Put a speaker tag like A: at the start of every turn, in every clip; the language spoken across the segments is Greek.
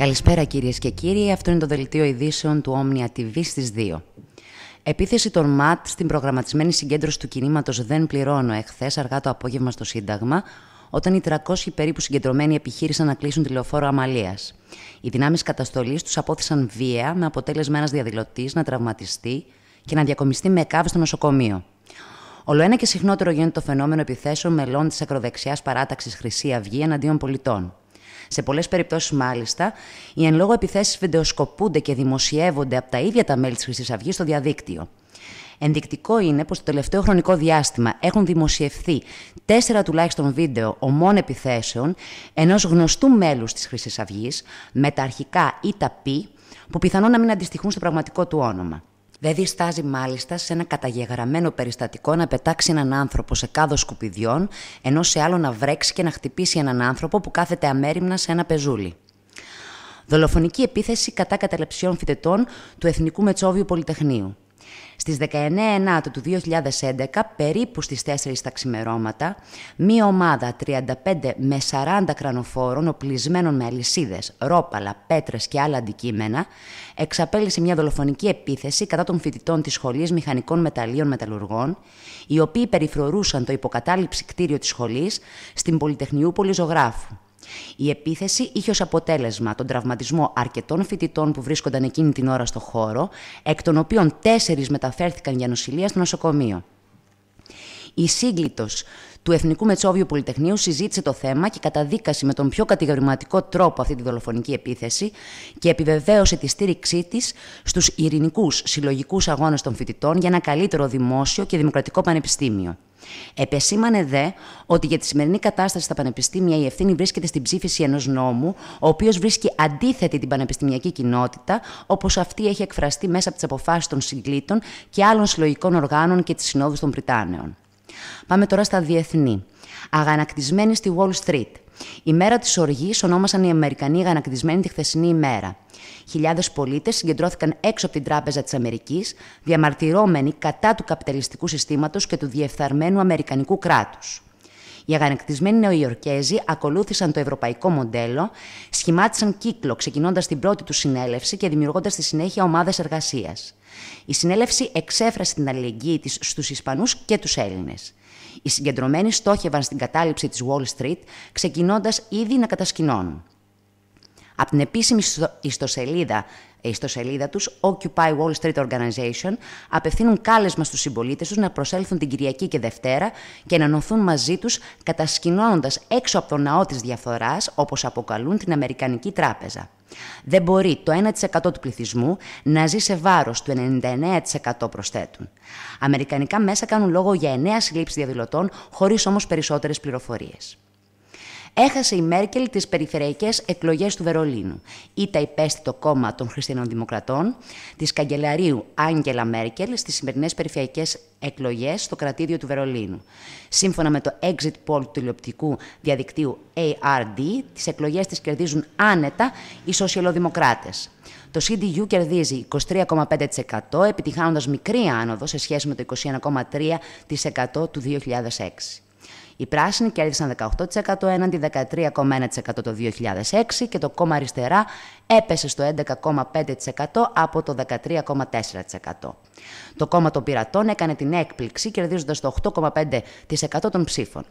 A: Καλησπέρα κυρίες και κύριοι, αυτό είναι το δελτίο ειδήσεων του Omnia TV στις 2. Επίθεση των ΜΑΤ στην προγραμματισμένη συγκέντρωση του κινήματος «Δεν πληρώνω» εχθές αργά το απόγευμα στο Σύνταγμα, όταν οι 300 περίπου συγκεντρωμένοι επιχείρησαν να κλείσουν τηλεοφόρο Αμαλίας. Οι δυνάμεις καταστολής τους απόθεσαν βία, με αποτέλεσμα ένας διαδηλωτής να τραυματιστεί και να διακομιστεί με κάβη στο νοσοκομείο. ένα και συχνότερο γίνεται το φαινόμενο επιθέσεων μελών της ακροδεξιάς παράταξης Χρυσή Αυγή εναντίον πολιτών. Σε πολλές περιπτώσεις, μάλιστα, οι εν λόγω επιθέσεις βιντεοσκοπούνται και δημοσιεύονται από τα ίδια τα μέλη της Χρυσής Αυγής στο διαδίκτυο. Ενδεικτικό είναι πως το τελευταίο χρονικό διάστημα έχουν δημοσιευθεί τέσσερα τουλάχιστον βίντεο ομών επιθέσεων ενός γνωστού μέλους της Χρυσής Αυγής, με τα αρχικά ή τα πι, που πιθανόν να μην αντιστοιχούν στο πραγματικό του όνομα. Δεν διστάζει μάλιστα σε ένα καταγεγραμμένο περιστατικό να πετάξει έναν άνθρωπο σε κάδο σκουπιδιών, ενώ σε άλλο να βρέξει και να χτυπήσει έναν άνθρωπο που κάθεται αμέριμνα σε ένα πεζούλι. Δολοφονική επίθεση κατά καταλεψιών φοιτετών του Εθνικού Μετσόβιου Πολυτεχνείου. Στις 19 Ενάτου του 2011, περίπου στις 4 τα ξημερώματα, μία ομάδα 35 με 40 κρανοφόρων οπλισμένων με αλυσίδες, ρόπαλα, πέτρες και άλλα αντικείμενα, εξαπέλυσε μια δολοφονική επίθεση κατά των φοιτητών της Σχολής Μηχανικών Μεταλλίων Μεταλλουργών, οι οποίοι περιφρορούσαν το υποκατάληψη κτίριο της σχολής στην Πολυτεχνιούπολη Ζωγράφου. Η επίθεση είχε ως αποτέλεσμα τον τραυματισμό αρκετών φοιτητών που βρίσκονταν εκείνη την ώρα στο χώρο, εκ των οποίων τέσσερις μεταφέρθηκαν για νοσηλεία στο νοσοκομείο. Η σύγκλιτος του Εθνικού Μετσόβιου Πολυτεχνείου συζήτησε το θέμα και καταδίκασε με τον πιο κατηγορηματικό τρόπο αυτή τη δολοφονική επίθεση και επιβεβαίωσε τη στήριξή της στους ειρηνικούς συλλογικούς αγώνες των φοιτητών για ένα καλύτερο δημόσιο και δημοκρατικό πανεπιστήμιο. Επεσήμανε δε ότι για τη σημερινή κατάσταση στα πανεπιστήμια η ευθύνη βρίσκεται στην ψήφιση ενός νόμου, ο οποίος βρίσκει αντίθετη την πανεπιστημιακή κοινότητα, όπως αυτή έχει εκφραστεί μέσα από τις αποφάσεις των συγκλήτων και άλλων συλλογικών οργάνων και της Συνόδου των Πριτάνεων Πάμε τώρα στα διεθνή. Αγανακτισμένη στη Wall Street, η μέρα της οργής ονόμασαν οι Αμερικανοί γανακτισμένοι τη χθεσινή ημέρα. Χιλιάδες πολίτες συγκεντρώθηκαν έξω από την Τράπεζα της Αμερικής, διαμαρτυρώμενοι κατά του καπιταλιστικού συστήματος και του διεφθαρμένου Αμερικανικού κράτους. Οι αγανακτισμένοι Νεοϊορκέζοι ακολούθησαν το ευρωπαϊκό μοντέλο, σχημάτισαν κύκλο ξεκινώντας την πρώτη τους συνέλευση και δημιουργώντας στη συνέχεια ομάδες εργασίας. Η συνέλευση εξέφρασε την αλληλεγγύη της στους Ισπανούς και τους Έλληνες. Οι συγκεντρωμένοι στόχευαν στην κατάληψη της Wall Street, ξεκινώντας ήδη να κατασκηνώνουν. Από την επίσημη ιστοσελίδα ε, ιστοσελίδα τους Occupy Wall Street Organization απευθύνουν κάλεσμα στους συμπολίτες τους να προσέλθουν την Κυριακή και Δευτέρα και να νοθούν μαζί τους κατασκηνώνοντας έξω από τον ναό της διαφθοράς όπως αποκαλούν την Αμερικανική Τράπεζα. Δεν μπορεί το 1% του πληθυσμού να ζει σε βάρος του 99% προσθέτουν. Αμερικανικά μέσα κάνουν λόγο για εννέα συλλήψεις διαδηλωτών χωρίς όμως περισσότερες πληροφορίες έχασε η Μέρκελ τις περιφερειακές εκλογές του Βερολίνου. Ήτα υπέστη το κόμμα των χριστιανών δημοκρατών... της καγκελαρίου Άγγελα Μέρκελ στις σημερινές περιφερειακές εκλογές στο κρατήδιο του Βερολίνου. Σύμφωνα με το exit poll του τηλεοπτικού διαδικτύου ARD, τις εκλογές τις κερδίζουν άνετα οι σοσιαλδημοκράτες. Το CDU κερδίζει 23,5% επιτυχάνοντας μικρή άνοδο σε σχέση με το 21,3% του 2006. Οι πράσινοι κέρδισαν 18% έναντι 13,1% το 2006 και το κόμμα αριστερά έπεσε στο 11,5% από το 13,4%. Το κόμμα των πειρατών έκανε την έκπληξη κερδίζοντας το 8,5% των ψήφων.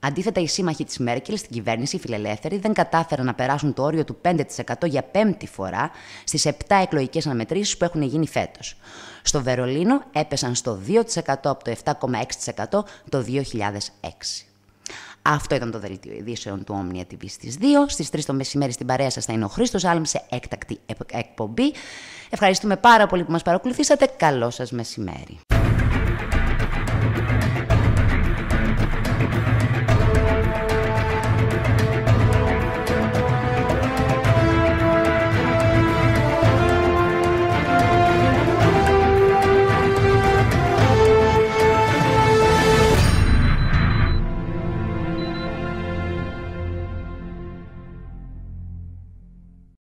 A: Αντίθετα, οι σύμμαχοι της Μέρκελ στην κυβέρνηση, οι φιλελεύθεροι, δεν κατάφεραν να περάσουν το όριο του 5% για πέμπτη φορά στις 7 εκλογικές αναμετρήσεις που έχουν γίνει φέτος. Στο Βερολίνο έπεσαν στο 2% από το 7,6% το 2006. Αυτό ήταν το δελτίο ειδήσεων του Omnia TV στις 2. στι 3 το μεσημέρι στην παρέα σας θα είναι ο Χρήστος Άλμ σε έκτακτη εκπομπή. Ευχαριστούμε πάρα πολύ που μας παρακολουθήσατε. Καλό σας μεσημέρι.